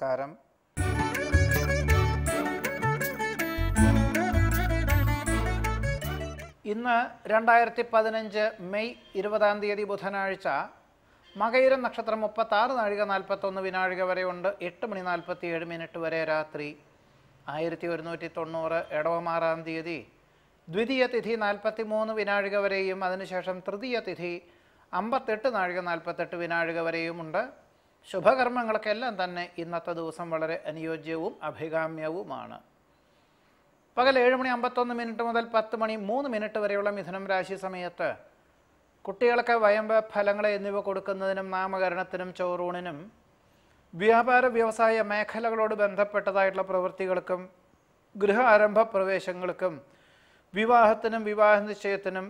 നമസ്കാരം ഇന്ന് രണ്ടായിരത്തി പതിനഞ്ച് മെയ് ഇരുപതാം തീയതി ബുധനാഴ്ച മകയിരം നക്ഷത്രം മുപ്പത്തി ആറ് നാഴിക നാൽപ്പത്തൊന്ന് വിനാഴിക വരെയുണ്ട് എട്ട് മണി നാൽപ്പത്തി ഏഴ് മിനിറ്റ് വരെ രാത്രി ആയിരത്തി ഒരുന്നൂറ്റി തൊണ്ണൂറ് ഇടവമാറാം തീയതി ദ്വിതീയ തിഥി നാൽപ്പത്തി മൂന്ന് വിനാഴിക വരെയും അതിനുശേഷം തൃതീയ തിഥി അമ്പത്തെട്ട് നാഴിക നാൽപ്പത്തെട്ട് വിനാഴിക വരെയുമുണ്ട് ശുഭകർമ്മങ്ങൾക്കെല്ലാം തന്നെ ഇന്നത്തെ ദിവസം വളരെ അനുയോജ്യവും അഭികാമ്യവുമാണ് പകൽ ഏഴ് മണി അമ്പത്തൊന്ന് മിനിറ്റ് മുതൽ പത്ത് മണി മൂന്ന് മിനിറ്റ് വരെയുള്ള മിഥുനം രാശി സമയത്ത് കുട്ടികൾക്ക് വയമ്പ ഫലങ്ങളെ എന്നിവ കൊടുക്കുന്നതിനും നാമകരണത്തിനും ചോറൂണിനും വ്യാപാര വ്യവസായ മേഖലകളോട് ബന്ധപ്പെട്ടതായിട്ടുള്ള പ്രവൃത്തികൾക്കും ഗൃഹ ആരംഭ പ്രവേശങ്ങൾക്കും വിവാഹത്തിനും വിവാഹ നിശ്ചയത്തിനും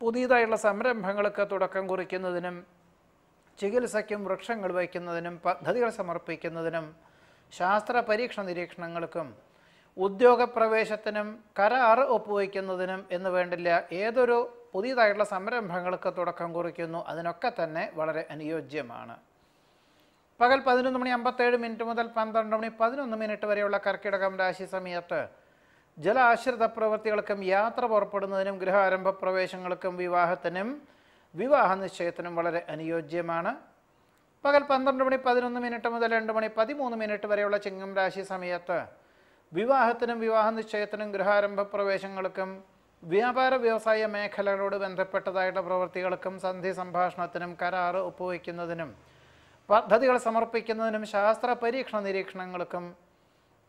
പുതിയതായിട്ടുള്ള സംരംഭങ്ങൾക്ക് തുടക്കം കുറിക്കുന്നതിനും ചികിത്സയ്ക്കും വൃക്ഷങ്ങൾ വയ്ക്കുന്നതിനും പദ്ധതികൾ സമർപ്പിക്കുന്നതിനും ശാസ്ത്ര പരീക്ഷണ നിരീക്ഷണങ്ങൾക്കും ഉദ്യോഗപ്രവേശത്തിനും കരാർ ഒപ്പുവയ്ക്കുന്നതിനും എന്ന് വേണ്ടില്ല ഏതൊരു പുതിയതായിട്ടുള്ള സംരംഭങ്ങൾക്ക് തുടക്കം കുറിക്കുന്നു അതിനൊക്കെ തന്നെ വളരെ അനുയോജ്യമാണ് പകൽ പതിനൊന്ന് മണി അമ്പത്തേഴ് മിനിറ്റ് മുതൽ പന്ത്രണ്ട് മണി പതിനൊന്ന് മിനിറ്റ് വരെയുള്ള കർക്കിടകം രാശി സമയത്ത് ജലാശ്രിത പ്രവൃത്തികൾക്കും യാത്ര പുറപ്പെടുന്നതിനും ഗൃഹാരംഭ പ്രവേശങ്ങൾക്കും വിവാഹത്തിനും വിവാഹ നിശ്ചയത്തിനും വളരെ അനുയോജ്യമാണ് പകൽ പന്ത്രണ്ട് മണി പതിനൊന്ന് മിനിറ്റ് മുതൽ രണ്ട് മണി പതിമൂന്ന് മിനിറ്റ് വരെയുള്ള ചിങ്ങം രാശി സമയത്ത് വിവാഹത്തിനും വിവാഹ നിശ്ചയത്തിനും ഗൃഹാരംഭ പ്രവേശങ്ങൾക്കും വ്യാപാര വ്യവസായ മേഖലകളോട് ബന്ധപ്പെട്ടതായിട്ടുള്ള പ്രവൃത്തികൾക്കും സന്ധി സംഭാഷണത്തിനും കരാറ് ഒപ്പുവയ്ക്കുന്നതിനും പദ്ധതികൾ സമർപ്പിക്കുന്നതിനും ശാസ്ത്ര പരീക്ഷണ നിരീക്ഷണങ്ങൾക്കും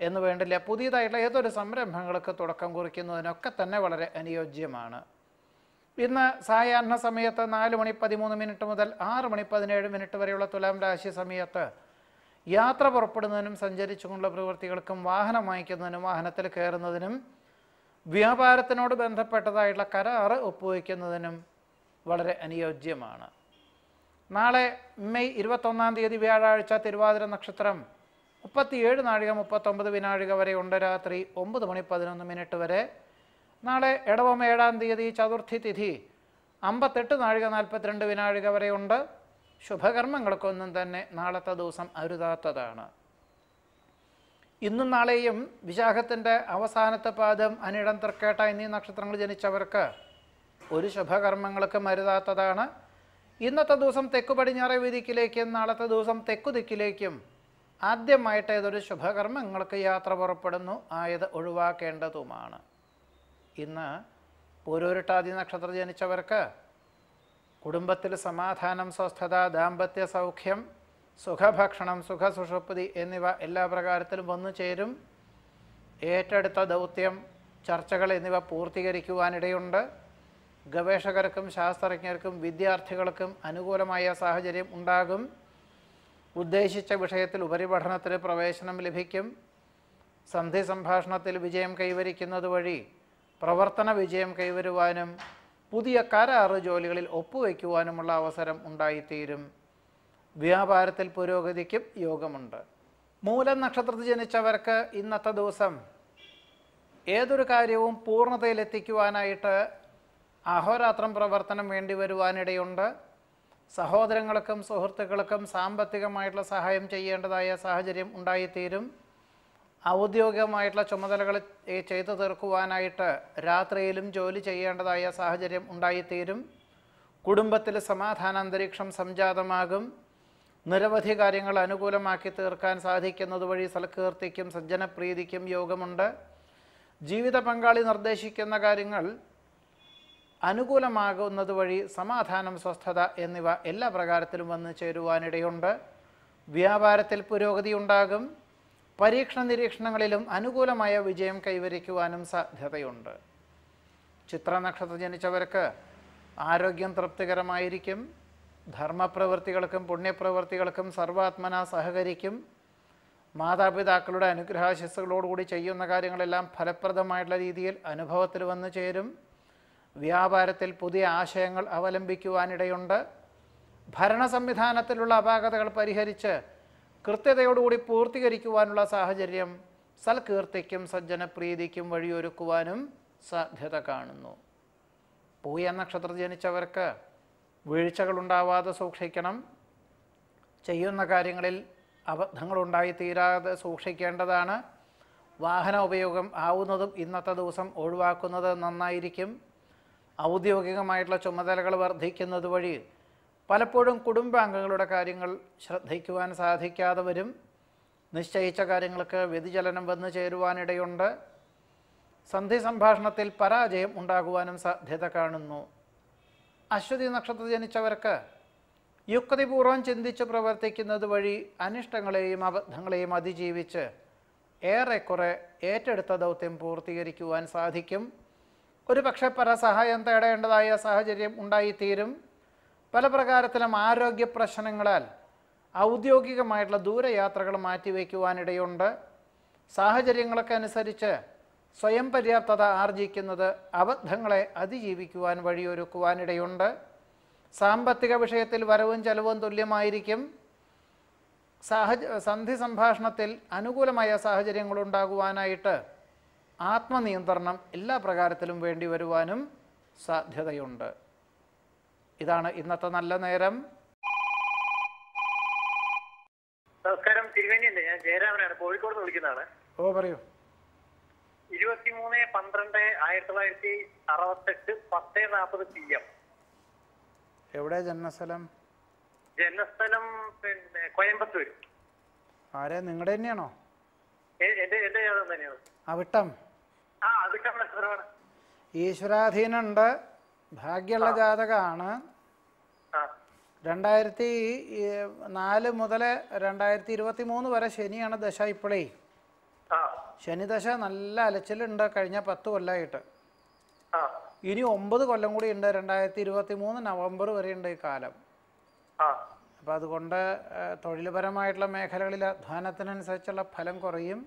എന്ന് വേണ്ടില്ല പുതിയതായിട്ടുള്ള ഏതൊരു സംരംഭങ്ങൾക്ക് തുടക്കം കുറിക്കുന്നതിനൊക്കെ തന്നെ വളരെ അനുയോജ്യമാണ് ഇന്ന് സായാഹ്ന സമയത്ത് നാല് മണി പതിമൂന്ന് മിനിറ്റ് മുതൽ ആറ് മണി പതിനേഴ് മിനിറ്റ് വരെയുള്ള തുലാം രാശി സമയത്ത് യാത്ര പുറപ്പെടുന്നതിനും സഞ്ചരിച്ചുകൊണ്ടുള്ള പ്രവൃത്തികൾക്കും വാഹനം വാങ്ങിക്കുന്നതിനും വാഹനത്തിൽ കയറുന്നതിനും വ്യാപാരത്തിനോട് ബന്ധപ്പെട്ടതായിട്ടുള്ള കരാറ് ഒപ്പുവയ്ക്കുന്നതിനും വളരെ അനുയോജ്യമാണ് നാളെ മെയ് ഇരുപത്തൊന്നാം തീയതി വ്യാഴാഴ്ച തിരുവാതിര നക്ഷത്രം മുപ്പത്തിയേഴ് നാഴിക മുപ്പത്തൊമ്പത് വിനാഴിക വരെ ഉണ്ട് രാത്രി ഒമ്പത് മണി പതിനൊന്ന് മിനിറ്റ് വരെ നാളെ ഇടവം ഏഴാം തീയതി ചതുർത്ഥി തിഥി അമ്പത്തെട്ട് നാഴിക നാൽപ്പത്തിരണ്ട് വിനാഴിക വരെയുണ്ട് ശുഭകർമ്മങ്ങൾക്കൊന്നും തന്നെ നാളത്തെ ദിവസം അരുതാത്തതാണ് ഇന്നും നാളെയും വിശാഖത്തിൻ്റെ അവസാനത്തെ പാദം അനിടം തൃക്കേട്ട എന്നീ നക്ഷത്രങ്ങൾ ജനിച്ചവർക്ക് ഒരു ശുഭകർമ്മങ്ങൾക്കും അരുതാത്തതാണ് ഇന്നത്തെ ദിവസം തെക്കു പടിഞ്ഞാറേ വീതിക്കിലേക്കും നാളത്തെ ദിവസം തെക്കു ദിക്കിലേക്കും ആദ്യമായിട്ട് ഏതൊരു ശുഭകർമ്മങ്ങൾക്ക് യാത്ര പുറപ്പെടുന്നു ആയത് ഒഴിവാക്കേണ്ടതുമാണ് ഇന്ന് പൂരൂരുട്ടാതി നക്ഷത്രം ജനിച്ചവർക്ക് കുടുംബത്തിൽ സമാധാനം സ്വസ്ഥത ദാമ്പത്യ സൗഖ്യം സുഖഭക്ഷണം സുഖസുഷുപ്തി എന്നിവ എല്ലാ പ്രകാരത്തിലും വന്നു ചേരും ഏറ്റെടുത്ത ദൗത്യം ചർച്ചകൾ എന്നിവ പൂർത്തീകരിക്കുവാനിടയുണ്ട് ഗവേഷകർക്കും ശാസ്ത്രജ്ഞർക്കും വിദ്യാർത്ഥികൾക്കും അനുകൂലമായ സാഹചര്യം ഉണ്ടാകും ഉദ്ദേശിച്ച വിഷയത്തിൽ ഉപരിപഠനത്തിന് പ്രവേശനം ലഭിക്കും സന്ധി സംഭാഷണത്തിൽ വിജയം കൈവരിക്കുന്നത് വഴി പ്രവർത്തന വിജയം കൈവരുവാനും പുതിയ കരാറ് ജോലികളിൽ ഒപ്പുവയ്ക്കുവാനുമുള്ള അവസരം ഉണ്ടായിത്തീരും വ്യാപാരത്തിൽ പുരോഗതിക്കും യോഗമുണ്ട് മൂലം നക്ഷത്രത്തിൽ ജനിച്ചവർക്ക് ഇന്നത്തെ ദിവസം ഏതൊരു കാര്യവും പൂർണ്ണതയിലെത്തിക്കുവാനായിട്ട് അഹോരാത്രം പ്രവർത്തനം വേണ്ടി വരുവാനിടയുണ്ട് സഹോദരങ്ങൾക്കും സുഹൃത്തുക്കൾക്കും സാമ്പത്തികമായിട്ടുള്ള സഹായം ചെയ്യേണ്ടതായ സാഹചര്യം ഉണ്ടായിത്തീരും ഔദ്യോഗികമായിട്ടുള്ള ചുമതലകൾ ചെയ്തു തീർക്കുവാനായിട്ട് രാത്രിയിലും ജോലി ചെയ്യേണ്ടതായ സാഹചര്യം ഉണ്ടായിത്തീരും കുടുംബത്തിൽ സമാധാന അന്തരീക്ഷം സംജാതമാകും നിരവധി കാര്യങ്ങൾ അനുകൂലമാക്കി തീർക്കാൻ സാധിക്കുന്നത് വഴി സൽകീർത്തിക്കും സജ്ജനപ്രീതിക്കും യോഗമുണ്ട് ജീവിത പങ്കാളി നിർദ്ദേശിക്കുന്ന കാര്യങ്ങൾ അനുകൂലമാകുന്നത് വഴി സമാധാനം സ്വസ്ഥത എന്നിവ എല്ലാ പ്രകാരത്തിലും വന്നു ചേരുവാനിടയുണ്ട് വ്യാപാരത്തിൽ പുരോഗതി ഉണ്ടാകും പരീക്ഷണ നിരീക്ഷണങ്ങളിലും അനുകൂലമായ വിജയം കൈവരിക്കുവാനും സാധ്യതയുണ്ട് ചിത്ര നക്ഷത്ര ജനിച്ചവർക്ക് ആരോഗ്യം തൃപ്തികരമായിരിക്കും ധർമ്മപ്രവൃത്തികൾക്കും പുണ്യപ്രവൃത്തികൾക്കും സർവാത്മന സഹകരിക്കും മാതാപിതാക്കളുടെ അനുഗ്രഹാശിസ്സുകളോടുകൂടി ചെയ്യുന്ന കാര്യങ്ങളെല്ലാം ഫലപ്രദമായിട്ടുള്ള രീതിയിൽ അനുഭവത്തിൽ വന്നു ചേരും വ്യാപാരത്തിൽ പുതിയ ആശയങ്ങൾ അവലംബിക്കുവാനിടയുണ്ട് ഭരണ സംവിധാനത്തിലുള്ള അപാകതകൾ പരിഹരിച്ച് കൃത്യതയോടുകൂടി പൂർത്തീകരിക്കുവാനുള്ള സാഹചര്യം സൽകീർത്തിക്കും സജ്ജനപ്രീതിക്കും വഴിയൊരുക്കുവാനും സാധ്യത കാണുന്നു പൂയ നക്ഷത്രം ജനിച്ചവർക്ക് വീഴ്ചകളുണ്ടാവാതെ സൂക്ഷിക്കണം ചെയ്യുന്ന കാര്യങ്ങളിൽ അബദ്ധങ്ങളുണ്ടായിത്തീരാതെ സൂക്ഷിക്കേണ്ടതാണ് വാഹന ഉപയോഗം ആവുന്നതും ഇന്നത്തെ ദിവസം ഒഴിവാക്കുന്നത് നന്നായിരിക്കും ഔദ്യോഗികമായിട്ടുള്ള ചുമതലകൾ വർദ്ധിക്കുന്നത് വഴി പലപ്പോഴും കുടുംബാംഗങ്ങളുടെ കാര്യങ്ങൾ ശ്രദ്ധിക്കുവാൻ സാധിക്കാതെ വരും നിശ്ചയിച്ച കാര്യങ്ങൾക്ക് വ്യതിചലനം വന്നു ചേരുവാനിടയുണ്ട് സന്ധി സംഭാഷണത്തിൽ പരാജയം ഉണ്ടാകുവാനും സാധ്യത കാണുന്നു അശ്വതി നക്ഷത്രം ജനിച്ചവർക്ക് യുക്തിപൂർവ്വം ചിന്തിച്ച് പ്രവർത്തിക്കുന്നത് വഴി അനിഷ്ടങ്ങളെയും അബദ്ധങ്ങളെയും അതിജീവിച്ച് ഏറെക്കുറെ ഏറ്റെടുത്ത ദൗത്യം പൂർത്തീകരിക്കുവാൻ സാധിക്കും ഒരു പക്ഷേ പരസഹായം തേടേണ്ടതായ സാഹചര്യം ഉണ്ടായിത്തീരും പല പ്രകാരത്തിലും ആരോഗ്യ പ്രശ്നങ്ങളാൽ ഔദ്യോഗികമായിട്ടുള്ള ദൂരയാത്രകൾ മാറ്റിവെക്കുവാനിടയുണ്ട് സാഹചര്യങ്ങളൊക്കെ അനുസരിച്ച് സ്വയം പര്യാപ്തത ആർജിക്കുന്നത് അബദ്ധങ്ങളെ അതിജീവിക്കുവാൻ വഴിയൊരുക്കുവാനിടയുണ്ട് സാമ്പത്തിക വിഷയത്തിൽ വരവും ചെലവും തുല്യമായിരിക്കും സാഹച സന്ധി സംഭാഷണത്തിൽ അനുകൂലമായ സാഹചര്യങ്ങൾ ഉണ്ടാകുവാനായിട്ട് ആത്മനിയന്ത്രണം എല്ലാ പ്രകാരത്തിലും വേണ്ടി വരുവാനും സാധ്യതയുണ്ട് ഇതാണ് ഇന്നത്തെ നല്ല നേരം നമസ്കാരം തിരുവേണിയല്ലേ ഞാൻ ജയരാമനാണ് കോഴിക്കോട് വിളിക്കുന്നതാണ് ഓ പറയൂ ഇരുപത്തിമൂന്ന് പന്ത്രണ്ട് ആയിരത്തി തൊള്ളായിരത്തി അറുപത്തെട്ട് പത്ത് നാൽപ്പത് പി എം എവിടെ ജന്മസ്ഥലം ജന്മസ്ഥലം പിന്നെ കോയമ്പത്തൂര് ആരെ നിങ്ങളുടെ തന്നെയാണോ ആ അവിട്ടം ഈശ്വരാധീനുണ്ട് ഭാഗ്യമുള്ള ജാതകമാണ് രണ്ടായിരത്തി നാല് മുതൽ രണ്ടായിരത്തി ഇരുപത്തി മൂന്ന് വരെ ശനിയാണ് ദശ ഇപ്പോഴേ ശനിദശ നല്ല അലച്ചിലുണ്ട് കഴിഞ്ഞ പത്ത് കൊല്ലമായിട്ട് ഇനി ഒമ്പത് കൊല്ലം കൂടി ഉണ്ട് രണ്ടായിരത്തി ഇരുപത്തി മൂന്ന് നവംബർ വരെ ഉണ്ട് ഈ കാലം അപ്പോൾ അതുകൊണ്ട് തൊഴിൽപരമായിട്ടുള്ള മേഖലകളിൽ അധ്വാനത്തിനനുസരിച്ചുള്ള ഫലം കുറയും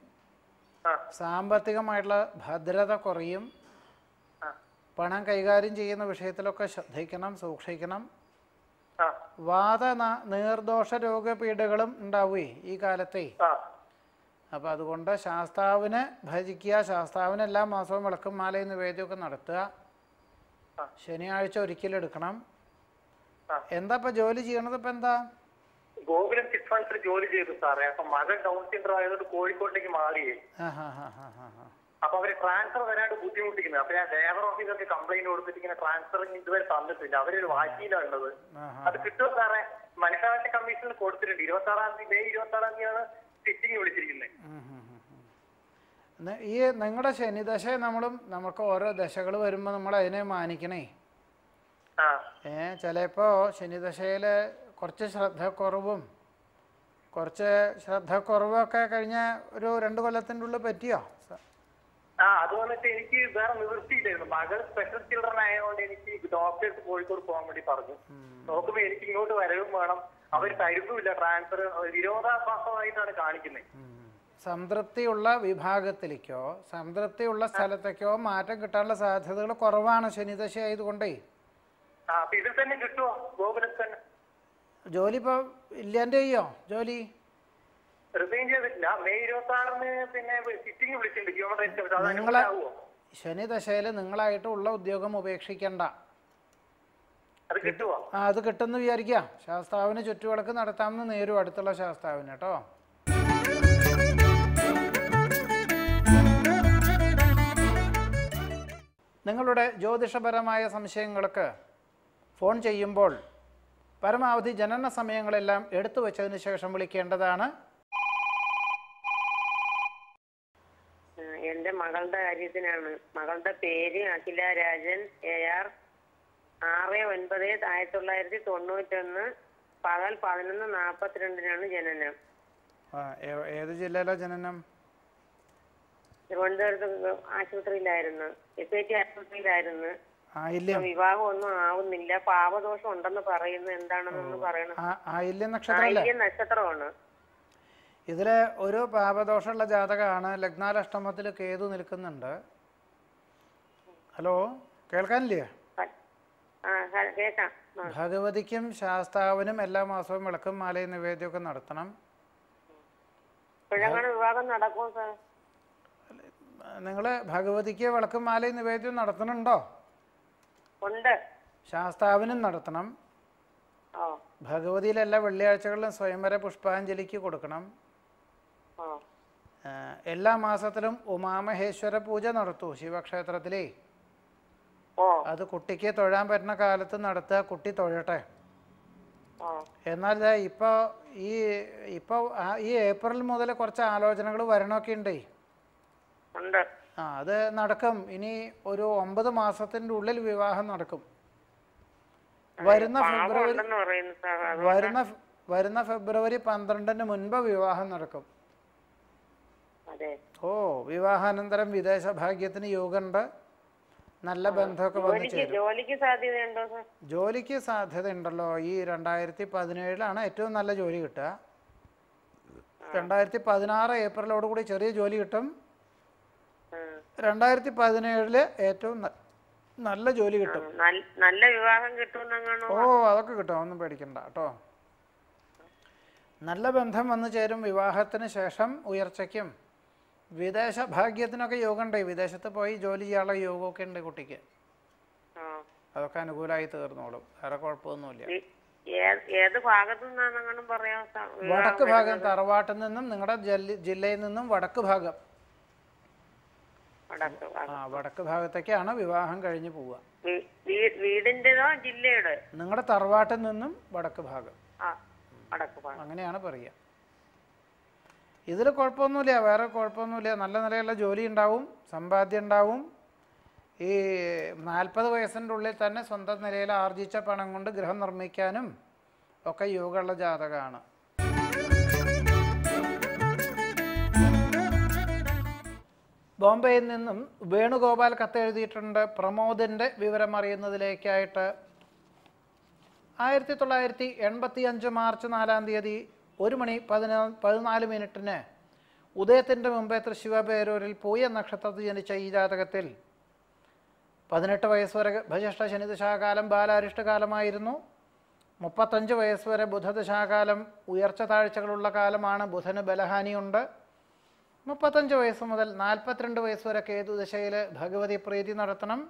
സാമ്പത്തികമായിട്ടുള്ള ഭദ്രത കുറയും പണം കൈകാര്യം ചെയ്യുന്ന വിഷയത്തിലൊക്കെ ശ്രദ്ധിക്കണം സൂക്ഷിക്കണം വാദ നീർദോഷ രോഗപീഠകളും ഉണ്ടാവുകയെ ഈ കാലത്തെ അപ്പൊ അതുകൊണ്ട് ശാസ്താവിനെ ഭജിക്കുക ശാസ്താവിന് എല്ലാ മാസവും വിളക്കും മാലയും നിവേദ്യമൊക്കെ നടത്തുക ശനിയാഴ്ച ഒരിക്കലെടുക്കണം എന്താ ഇപ്പൊ ജോലി ചെയ്യണത് ഇപ്പൊ എന്താ ഗോകുലം ചിറ്റ് ഫണ്ട്സിൽ ജോലി ചെയ്തു സാറേ അപ്പൊ മകൻ ഡൗൺ സിൻഡ്രോ ആയതുകൊണ്ട് കോഴിക്കോട്ടേക്ക് മാറിയേ അപ്പൊ അവര് ട്രാൻസ്ഫർ തരാനായിട്ട് ബുദ്ധിമുട്ടിക്കുന്നത് അപ്പൊ ഞാൻ ലേബർ ഓഫീസർക്ക് കംപ്ലൈന്റ് കൊടുത്തിട്ട് ഇങ്ങനെ ട്രാൻസ്ഫറിങ് ഇതുവരെ തന്നിട്ടില്ല അവരൊരു വാശിയിലാണ് ഉള്ളത് അത് കിട്ടുമോ സാറേ മനുഷ്യാവകാശ കമ്മീഷനിൽ കൊടുത്തിട്ടുണ്ട് ഇരുപത്തി ആറാം തീയതി മെയ് ഇരുപത്തി ആറാം തീയതിയാണ് സിറ്റിംഗ് വിളിച്ചിരിക്കുന്നത് ഈ നിങ്ങളുടെ ശനിദശ നമ്മളും നമുക്ക് ഓരോ ദശകൾ വരുമ്പോൾ നമ്മൾ അതിനെ മാനിക്കണേ ഏ ചിലപ്പോ ശനിദശയില് കുറച്ച് ശ്രദ്ധക്കുറവും കുറച്ച് ശ്രദ്ധക്കുറവൊക്കെ കഴിഞ്ഞ ഒരു രണ്ട് കൊല്ലത്തിൻ്റെ ഉള്ളിൽ പറ്റിയോ ആ അത് വന്നിട്ട് എനിക്ക് വേറെ നിവൃത്തിയില്ലായിരുന്നു മകൾ സ്പെഷ്യൽ ചിൽഡ്രൻ ആയതുകൊണ്ട് എനിക്ക് ഡോക്ടേഴ്സ് കോഴിക്കോട് പോകാൻ വേണ്ടി പറഞ്ഞു നോക്കുമ്പോ എനിക്ക് ഇങ്ങോട്ട് വരവും വേണം അവർ തരുന്നുമില്ല ട്രാൻസ്ഫർ വിരോധാഭാസമായിട്ടാണ് കാണിക്കുന്നത് സംതൃപ്തിയുള്ള വിഭാഗത്തിലേക്കോ സംതൃപ്തിയുള്ള സ്ഥലത്തേക്കോ മാറ്റം കിട്ടാനുള്ള സാധ്യതകൾ കുറവാണ് ശനിദശ ആയതുകൊണ്ടേ ജോലി ഇപ്പൊ ഇല്ലാണ്ടോ ജോലി റിസൈൻ പിന്നെ വിളിച്ചിട്ടുണ്ട് നിങ്ങളെ ശനി ദശയിൽ നിങ്ങളായിട്ട് ഉള്ള ഉദ്യോഗം ഉപേക്ഷിക്കണ്ട അത് ആ അത് കിട്ടുമെന്ന് വിചാരിക്കാം ശാസ്താവിന് ചുറ്റുവിളക്ക് നടത്താമെന്ന് നേരു അടുത്തുള്ള ശാസ്താവിന് കേട്ടോ നിങ്ങളുടെ ജ്യോതിഷപരമായ സംശയങ്ങൾക്ക് ഫോൺ ചെയ്യുമ്പോൾ പരമാവധി ജനന സമയങ്ങളെല്ലാം എടുത്തു വച്ചതിന് ശേഷം വിളിക്കേണ്ടതാണ് മകളുടെ കാര്യത്തിനാണ് മകളുടെ പേര് അഖില രാജൻ എ ആർ ആറ് ഒൻപത് ആയിരത്തി തൊള്ളായിരത്തി തൊണ്ണൂറ്റി ഒന്ന് പകൽ പതിനൊന്ന് നാപ്പത്തിരണ്ടിനാണ് ജനനം ഏത് ജില്ലയിലാ ജനനം തിരുവനന്തപുരത്ത് ആശുപത്രിയിലായിരുന്നു എസ് ഐ ടി ആശുപത്രിയിലായിരുന്നു വിവാഹം ഒന്നും ആവുന്നില്ല പാപദോഷം ഉണ്ടെന്ന് പറയുന്നു എന്താണെന്നൊന്ന് പറയണം നക്ഷത്രമാണ് ഇതിൽ ഒരു പാപദോഷമുള്ള ജാതകമാണ് ലഗ്നാലഷ്ടമത്തിൽ കേതു നിൽക്കുന്നുണ്ട് ഹലോ കേൾക്കാനില്ലേ ഭഗവതിക്കും ശാസ്താവിനും എല്ലാ മാസവും വിളക്കും മാലയും നിവേദ്യമൊക്കെ നടത്തണം നിങ്ങള് ഭഗവതിക്ക് വിളക്കും മാലയും നിവേദ്യവും നടത്തണുണ്ടോ ഉണ്ട് ശാസ്താവിനും നടത്തണം ഭഗവതിയിലെല്ലാ എല്ലാ വെള്ളിയാഴ്ചകളിലും സ്വയംവര പുഷ്പാഞ്ജലിക്ക് കൊടുക്കണം എല്ലാ മാസത്തിലും ഉമാമഹേശ്വര പൂജ നടത്തൂ ശിവക്ഷേത്രത്തിലേ അത് കുട്ടിക്ക് തൊഴാൻ പറ്റുന്ന കാലത്ത് നടത്തുക കുട്ടി തൊഴട്ടെ എന്നാൽ ഇപ്പൊ ഈ ഇപ്പൊ ഈ ഏപ്രിൽ മുതൽ കുറച്ച് ആലോചനകൾ വരണമൊക്കെ ഉണ്ട് ആ അത് നടക്കും ഇനി ഒരു ഒമ്പത് മാസത്തിന്റെ ഉള്ളിൽ വിവാഹം നടക്കും വരുന്ന ഫെബ്രുവരി വരുന്ന വരുന്ന ഫെബ്രുവരി പന്ത്രണ്ടിന് മുൻപ് വിവാഹം നടക്കും ഓ വിവാഹാനന്തരം വിദേശ ഭാഗ്യത്തിന് യോഗമുണ്ട് നല്ല ബന്ധമൊക്കെ വന്നു ചേരും ജോലിക്ക് സാധ്യത ഉണ്ടല്ലോ ഈ രണ്ടായിരത്തി പതിനേഴിലാണ് ഏറ്റവും നല്ല ജോലി കിട്ടുക രണ്ടായിരത്തി പതിനാറ് ഏപ്രിലോട് കൂടി ചെറിയ ജോലി കിട്ടും രണ്ടായിരത്തി പതിനേഴില് ഏറ്റവും നല്ല ജോലി കിട്ടും നല്ല വിവാഹം കിട്ടും ഓ അതൊക്കെ കിട്ടും ഒന്നും പേടിക്കണ്ട കേട്ടോ നല്ല ബന്ധം വന്നു ചേരും വിവാഹത്തിന് ശേഷം ഉയർച്ചയ്ക്കും വിദേശ ഭാഗ്യത്തിനൊക്കെ യോഗമുണ്ട് വിദേശത്ത് പോയി ജോലി ചെയ്യാനുള്ള യോഗമൊക്കെ ഉണ്ട് കുട്ടിക്ക് അതൊക്കെ അനുകൂലമായി തീർന്നോളും വേറെ കുഴപ്പമൊന്നുമില്ല വടക്ക് ഭാഗം തറവാട്ടിൽ നിന്നും നിങ്ങളുടെ ജില്ലയിൽ നിന്നും വടക്ക് ഭാഗം ആ വടക്ക് ഭാഗത്തേക്കാണ് വിവാഹം കഴിഞ്ഞു പോവുക നിങ്ങളുടെ തറവാട്ടിൽ നിന്നും വടക്ക് ഭാഗം അങ്ങനെയാണ് പറയുക ഇതിൽ കുഴപ്പമൊന്നുമില്ല വേറെ കുഴപ്പമൊന്നുമില്ല നല്ല നിലയുള്ള ജോലി ഉണ്ടാവും സമ്പാദ്യം ഉണ്ടാവും ഈ നാൽപ്പത് വയസ്സിൻ്റെ ഉള്ളിൽ തന്നെ സ്വന്തം നിലയിൽ ആർജിച്ച പണം കൊണ്ട് ഗൃഹം നിർമ്മിക്കാനും ഒക്കെ യോഗമുള്ള ജാതകമാണ് ബോംബെയിൽ നിന്നും വേണുഗോപാൽ കത്തെഴുതിയിട്ടുണ്ട് പ്രമോദിൻ്റെ വിവരം അറിയുന്നതിലേക്കായിട്ട് ആയിരത്തി തൊള്ളായിരത്തി എൺപത്തി അഞ്ച് മാർച്ച് നാലാം തീയതി ഒരു മണി പതിനാ പതിനാല് മിനിറ്റിന് ഉദയത്തിൻ്റെ മുമ്പേ തൃശ്ശിവപേരൂരിൽ പൂയ നക്ഷത്രത്തിൽ ജനിച്ച ഈ ജാതകത്തിൽ പതിനെട്ട് വയസ്സ് വരെ ഭജിഷ്ട ശനിദശാകാലം ബാലാരിഷ്ടകാലമായിരുന്നു മുപ്പത്തഞ്ച് വയസ്സ് വരെ ബുധദശാകാലം ഉയർച്ച താഴ്ചകളുള്ള കാലമാണ് ബുധന് ബലഹാനിയുണ്ട് മുപ്പത്തഞ്ച് വയസ്സ് മുതൽ നാൽപ്പത്തിരണ്ട് വയസ്സ് വരെ കേതുദശയിൽ ഭഗവതി പ്രീതി നടത്തണം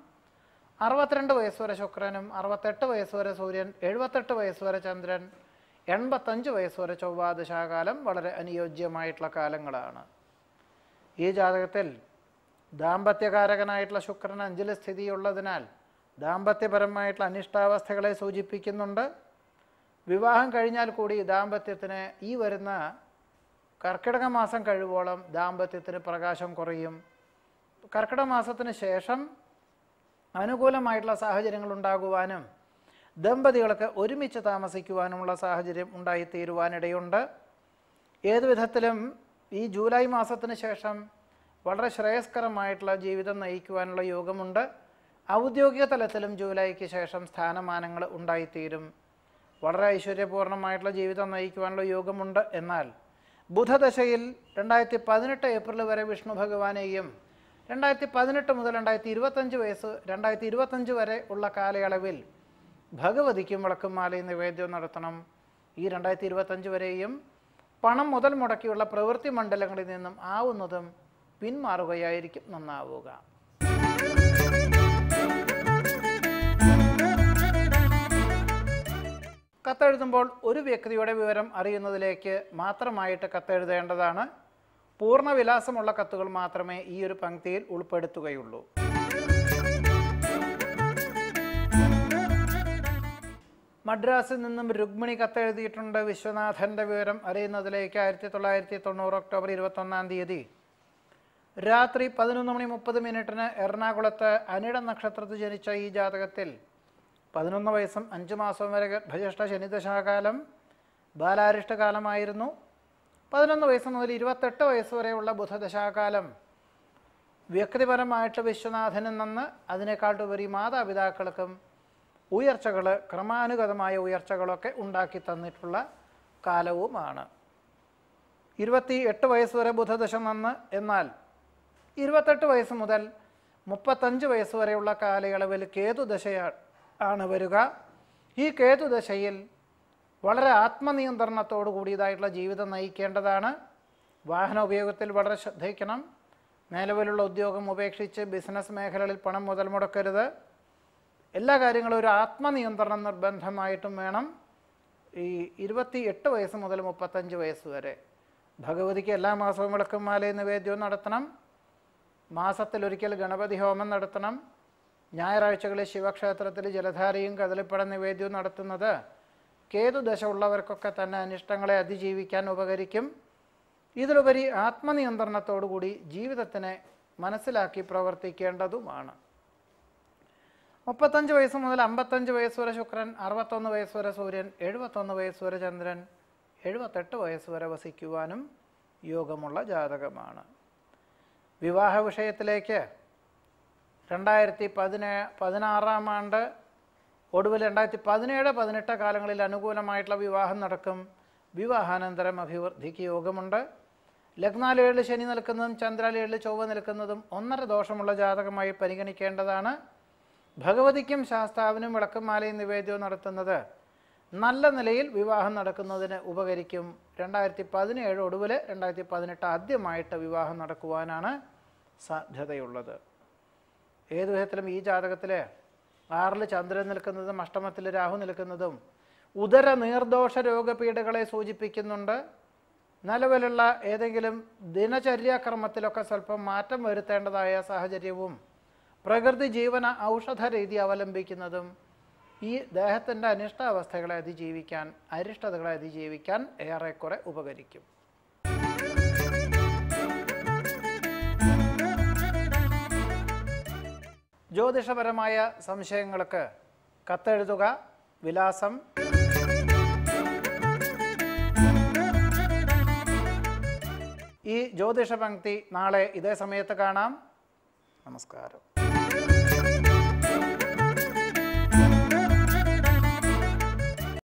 അറുപത്തിരണ്ട് വയസ്സ് വരെ ശുക്രനും അറുപത്തെട്ട് വയസ്സ് വരെ സൂര്യൻ എഴുപത്തെട്ട് വയസ്സ് വരെ ചന്ദ്രൻ എൺപത്തഞ്ച് വയസ്സ് വരെ ചൊവ്വാദശാകാലം വളരെ അനുയോജ്യമായിട്ടുള്ള കാലങ്ങളാണ് ഈ ജാതകത്തിൽ ദാമ്പത്യകാരകനായിട്ടുള്ള ശുക്രൻ അഞ്ചിൽ സ്ഥിതിയുള്ളതിനാൽ ദാമ്പത്യപരമായിട്ടുള്ള അനിഷ്ടാവസ്ഥകളെ സൂചിപ്പിക്കുന്നുണ്ട് വിവാഹം കഴിഞ്ഞാൽ കൂടി ദാമ്പത്യത്തിന് ഈ വരുന്ന കർക്കിടക മാസം കഴിവോളം ദാമ്പത്യത്തിന് പ്രകാശം കുറയും കർക്കിടക മാസത്തിന് ശേഷം അനുകൂലമായിട്ടുള്ള സാഹചര്യങ്ങൾ ഉണ്ടാകുവാനും ദമ്പതികൾക്ക് ഒരുമിച്ച് താമസിക്കുവാനുമുള്ള സാഹചര്യം ഉണ്ടായിത്തീരുവാനിടയുണ്ട് ഏതു വിധത്തിലും ഈ ജൂലൈ മാസത്തിന് ശേഷം വളരെ ശ്രേയസ്കരമായിട്ടുള്ള ജീവിതം നയിക്കുവാനുള്ള യോഗമുണ്ട് ഔദ്യോഗിക തലത്തിലും ജൂലൈക്ക് ശേഷം സ്ഥാനമാനങ്ങൾ ഉണ്ടായിത്തീരും വളരെ ഐശ്വര്യപൂർണമായിട്ടുള്ള ജീവിതം നയിക്കുവാനുള്ള യോഗമുണ്ട് എന്നാൽ ബുധദശയിൽ രണ്ടായിരത്തി പതിനെട്ട് ഏപ്രിൽ വരെ വിഷ്ണു ഭഗവാനെയും രണ്ടായിരത്തി പതിനെട്ട് മുതൽ രണ്ടായിരത്തി ഇരുപത്തഞ്ച് വയസ്സ് രണ്ടായിരത്തി ഇരുപത്തഞ്ച് വരെ ഉള്ള കാലയളവിൽ ഭഗവതിക്കും മാലയും നിവേദ്യവും നടത്തണം ഈ രണ്ടായിരത്തി ഇരുപത്തഞ്ച് വരെയും പണം മുതൽ മുടക്കിയുള്ള പ്രവൃത്തി മണ്ഡലങ്ങളിൽ നിന്നും ആവുന്നതും പിന്മാറുകയായിരിക്കും നന്നാവുക കത്തെഴുതുമ്പോൾ ഒരു വ്യക്തിയുടെ വിവരം അറിയുന്നതിലേക്ക് മാത്രമായിട്ട് കത്തെഴുതേണ്ടതാണ് പൂർണ്ണവിലാസമുള്ള കത്തുകൾ മാത്രമേ ഈ ഒരു പങ്ക്തിയിൽ ഉൾപ്പെടുത്തുകയുള്ളൂ മദ്രാസിൽ നിന്നും രുക്മിണി കത്തെഴുതിയിട്ടുണ്ട് വിശ്വനാഥൻ്റെ വിവരം അറിയുന്നതിലേക്ക് ആയിരത്തി തൊള്ളായിരത്തി തൊണ്ണൂറ് ഒക്ടോബർ ഇരുപത്തൊന്നാം തീയതി രാത്രി പതിനൊന്ന് മണി മുപ്പത് മിനിറ്റിന് എറണാകുളത്ത് അനിട നക്ഷത്രത്തിൽ ജനിച്ച ഈ ജാതകത്തിൽ പതിനൊന്ന് വയസ്സും അഞ്ച് മാസവും വരെ ഗർഭജ്യേഷ്ഠ ശനിദശാകാലം ബാലാരിഷ്ടകാലമായിരുന്നു പതിനൊന്ന് വയസ്സ് മുതൽ ഇരുപത്തെട്ട് വയസ്സ് വരെയുള്ള ബുധദശാകാലം വ്യക്തിപരമായിട്ട് വിശ്വനാഥനിൽ നിന്ന് അതിനേക്കാട്ടുപരി മാതാപിതാക്കൾക്കും ഉയർച്ചകൾ ക്രമാനുഗതമായ ഉയർച്ചകളൊക്കെ ഉണ്ടാക്കി തന്നിട്ടുള്ള കാലവുമാണ് ഇരുപത്തി എട്ട് വയസ്സ് വരെ ബുധദശ നന്ന് എന്നാൽ ഇരുപത്തെട്ട് വയസ്സ് മുതൽ മുപ്പത്തഞ്ച് വയസ്സ് വരെയുള്ള കാലയളവിൽ കേതുദശ ആണ് വരിക ഈ കേതുദശയിൽ വളരെ ആത്മനിയന്ത്രണത്തോടു കൂടിയതായിട്ടുള്ള ജീവിതം നയിക്കേണ്ടതാണ് വാഹന ഉപയോഗത്തിൽ വളരെ ശ്രദ്ധിക്കണം നിലവിലുള്ള ഉദ്യോഗം ഉപേക്ഷിച്ച് ബിസിനസ് മേഖലകളിൽ പണം മുതൽ മുടക്കരുത് എല്ലാ കാര്യങ്ങളും ഒരു ആത്മനിയന്ത്രണ നിർബന്ധമായിട്ടും വേണം ഈ ഇരുപത്തി എട്ട് വയസ്സ് മുതൽ മുപ്പത്തഞ്ച് വയസ്സ് വരെ ഭഗവതിക്ക് എല്ലാ മാസവും വിളക്കുമാലയ നിവേദ്യവും നടത്തണം മാസത്തിലൊരിക്കൽ ഗണപതി ഹോമം നടത്തണം ഞായറാഴ്ചകളിൽ ശിവക്ഷേത്രത്തിൽ ജലധാരയും കദളിപ്പട നിവേദ്യവും നടത്തുന്നത് കേതുദശ ഉള്ളവർക്കൊക്കെ തന്നെ അനിഷ്ടങ്ങളെ അതിജീവിക്കാൻ ഉപകരിക്കും ഇതിലുപരി ആത്മനിയന്ത്രണത്തോടുകൂടി ജീവിതത്തിനെ മനസ്സിലാക്കി പ്രവർത്തിക്കേണ്ടതുമാണ് മുപ്പത്തഞ്ച് വയസ്സ് മുതൽ അമ്പത്തഞ്ച് വയസ്സ് വരെ ശുക്രൻ അറുപത്തൊന്ന് വയസ്സ് വരെ സൂര്യൻ എഴുപത്തൊന്ന് വയസ്സ് വരെ ചന്ദ്രൻ എഴുപത്തെട്ട് വയസ്സ് വരെ വസിക്കുവാനും യോഗമുള്ള ജാതകമാണ് വിവാഹ വിഷയത്തിലേക്ക് രണ്ടായിരത്തി പതിനേ പതിനാറാം ആണ്ട് ഒടുവിൽ രണ്ടായിരത്തി പതിനേഴ് പതിനെട്ട് കാലങ്ങളിൽ അനുകൂലമായിട്ടുള്ള വിവാഹം നടക്കും വിവാഹാനന്തരം അഭിവൃദ്ധിക്ക് യോഗമുണ്ട് ലഗ്നാലേഴിൽ ശനി നിൽക്കുന്നതും ചന്ദ്രാലേഴിൽ ചൊവ്വ നിൽക്കുന്നതും ഒന്നര ദോഷമുള്ള ജാതകമായി പരിഗണിക്കേണ്ടതാണ് ഭഗവതിക്കും ശാസ്താവിനും വിളക്കുമാലയും നിവേദ്യവും നടത്തുന്നത് നല്ല നിലയിൽ വിവാഹം നടക്കുന്നതിന് ഉപകരിക്കും രണ്ടായിരത്തി പതിനേഴ് ഒടുവിൽ രണ്ടായിരത്തി പതിനെട്ട് ആദ്യമായിട്ട് വിവാഹം നടക്കുവാനാണ് സാധ്യതയുള്ളത് ഏതു വിധത്തിലും ഈ ജാതകത്തിൽ ആറിൽ ചന്ദ്രൻ നിൽക്കുന്നതും അഷ്ടമത്തിൽ രാഹു നിൽക്കുന്നതും ഉദര നീർദോഷ രോഗപീഠകളെ സൂചിപ്പിക്കുന്നുണ്ട് നിലവിലുള്ള ഏതെങ്കിലും ദിനചര്യാക്രമത്തിലൊക്കെ സ്വല്പം മാറ്റം വരുത്തേണ്ടതായ സാഹചര്യവും പ്രകൃതി ജീവന ഔഷധ രീതി അവലംബിക്കുന്നതും ഈ ദേഹത്തിൻ്റെ അനിഷ്ടാവസ്ഥകളെ അതിജീവിക്കാൻ അരിഷ്ടതകളെ അതിജീവിക്കാൻ ഏറെക്കുറെ ഉപകരിക്കും ജ്യോതിഷപരമായ സംശയങ്ങൾക്ക് കത്തെഴുതുക വിലാസം ഈ ജ്യോതിഷ പങ്ക്തി നാളെ ഇതേ സമയത്ത് കാണാം നമസ്കാരം Thank you.